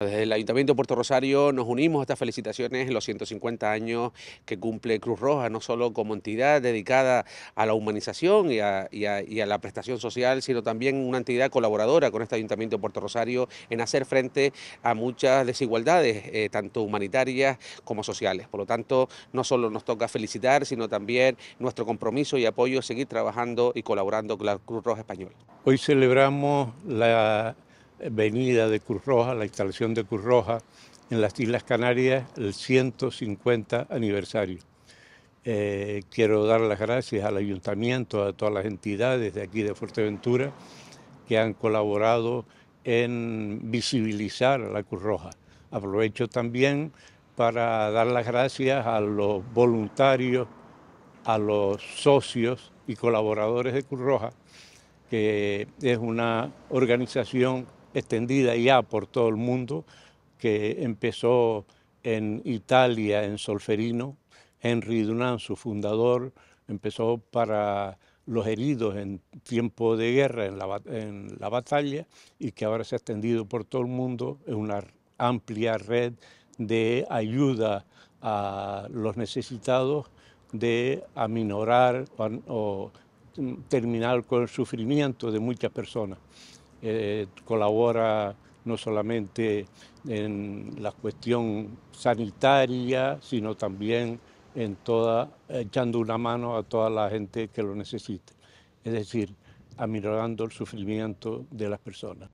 Desde el Ayuntamiento de Puerto Rosario nos unimos a estas felicitaciones en los 150 años que cumple Cruz Roja, no solo como entidad dedicada a la humanización y a, la prestación social, sino también una entidad colaboradora con este Ayuntamiento de Puerto Rosario en hacer frente a muchas desigualdades, eh, tanto humanitarias como sociales. Por lo tanto, no solo nos toca felicitar, sino también nuestro compromiso y apoyo es seguir trabajando y colaborando con la Cruz Roja Española. Hoy celebramos la venida de Cruz Roja, la instalación de Cruz Roja en las Islas Canarias, el 150 aniversario. Eh, quiero dar las gracias al ayuntamiento, a todas las entidades de aquí de Fuerteventura que han colaborado en visibilizar a la Cruz Roja. Aprovecho también para dar las gracias a los voluntarios, a los socios y colaboradores de Cruz Roja, que es una organización extendida ya por todo el mundo, que empezó en Italia, en Solferino. Henry Dunant, su fundador, empezó para los heridos en tiempo de guerra, en la, batalla, y que ahora se ha extendido por todo el mundo en una amplia red de ayuda a los necesitados de aminorar o terminar con el sufrimiento de muchas personas. Eh, colabora no solamente en la cuestión sanitaria, sino también en toda, echando una mano a toda la gente que lo necesite. Es decir, aminorando el sufrimiento de las personas.